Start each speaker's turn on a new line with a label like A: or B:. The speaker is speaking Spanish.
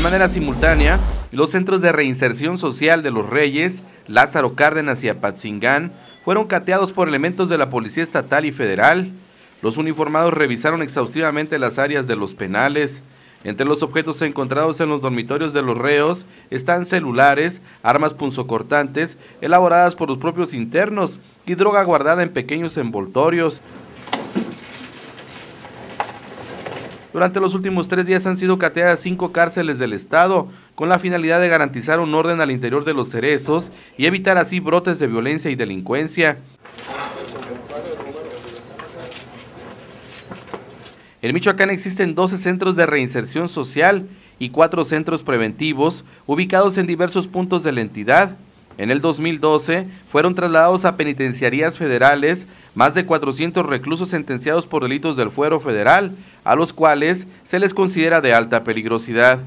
A: De manera simultánea, los centros de reinserción social de Los Reyes, Lázaro Cárdenas y Apatzingán fueron cateados por elementos de la Policía Estatal y Federal. Los uniformados revisaron exhaustivamente las áreas de los penales. Entre los objetos encontrados en los dormitorios de los reos están celulares, armas punzocortantes elaboradas por los propios internos y droga guardada en pequeños envoltorios. Durante los últimos tres días han sido cateadas cinco cárceles del Estado, con la finalidad de garantizar un orden al interior de los cerezos y evitar así brotes de violencia y delincuencia. En Michoacán existen 12 centros de reinserción social y cuatro centros preventivos ubicados en diversos puntos de la entidad. En el 2012 fueron trasladados a penitenciarías federales más de 400 reclusos sentenciados por delitos del fuero federal, a los cuales se les considera de alta peligrosidad.